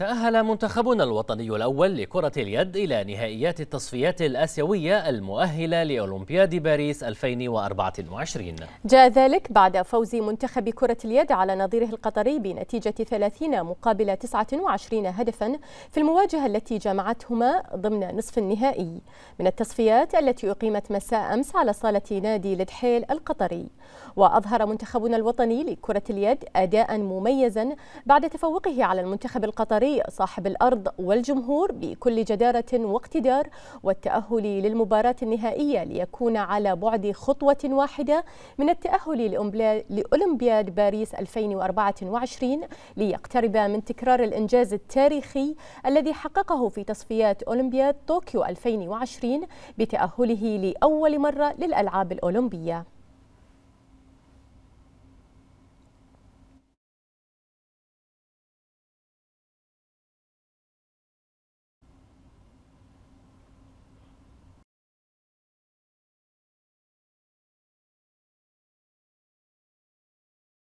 تأهل منتخبنا الوطني الأول لكرة اليد إلى نهائيات التصفيات الآسيوية المؤهلة لأولمبياد باريس 2024 جاء ذلك بعد فوز منتخب كرة اليد على نظيره القطري بنتيجة 30 مقابل 29 هدفا في المواجهة التي جمعتهما ضمن نصف النهائي من التصفيات التي أقيمت مساء أمس على صالة نادي لدحيل القطري وأظهر منتخبنا الوطني لكرة اليد أداء مميزا بعد تفوقه على المنتخب القطري الأهلي صاحب الأرض والجمهور بكل جدارة واقتدار والتأهل للمباراة النهائية ليكون على بعد خطوة واحدة من التأهل لأولمبياد باريس 2024 ليقترب من تكرار الإنجاز التاريخي الذي حققه في تصفيات أولمبياد طوكيو 2020 بتأهله لأول مرة للألعاب الأولمبية